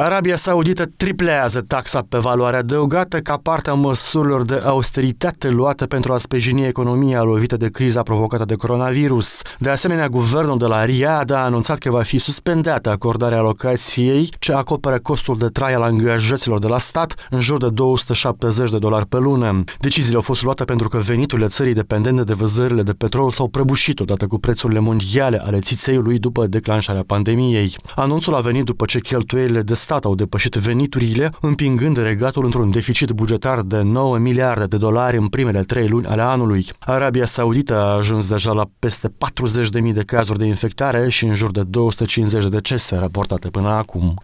Arabia Saudită triplează taxa pe valoare adăugată ca parte a măsurilor de austeritate luate pentru a sprijini economia lovită de criza provocată de coronavirus. De asemenea, guvernul de la Riyadh a anunțat că va fi suspendată acordarea locației, ce acoperă costul de trai al angajaților de la stat în jur de 270 de dolari pe lună. Deciziile au fost luate pentru că veniturile țării dependente de vânzările de petrol s-au prăbușit odată cu prețurile mondiale ale țițeiului după declanșarea pandemiei. Anunțul a venit după ce cheltuielile de stat au depășit veniturile, împingând regatul într-un deficit bugetar de 9 miliarde de dolari în primele trei luni ale anului. Arabia Saudită a ajuns deja la peste 40.000 de cazuri de infectare și în jur de 250 de decese raportate până acum.